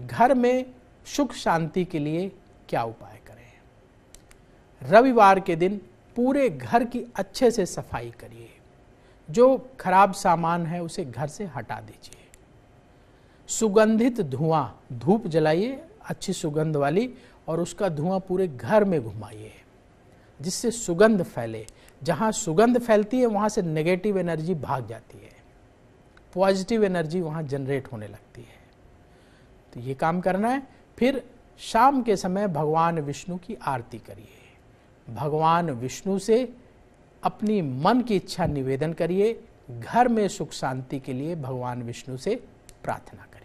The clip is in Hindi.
घर में सुख शांति के लिए क्या उपाय करें रविवार के दिन पूरे घर की अच्छे से सफाई करिए जो खराब सामान है उसे घर से हटा दीजिए सुगंधित धुआं धूप जलाइए अच्छी सुगंध वाली और उसका धुआं पूरे घर में घुमाइए जिससे सुगंध फैले जहां सुगंध फैलती है वहां से नेगेटिव एनर्जी भाग जाती है पॉजिटिव एनर्जी वहां जनरेट होने लगती है तो ये काम करना है फिर शाम के समय भगवान विष्णु की आरती करिए भगवान विष्णु से अपनी मन की इच्छा निवेदन करिए घर में सुख शांति के लिए भगवान विष्णु से प्रार्थना करिए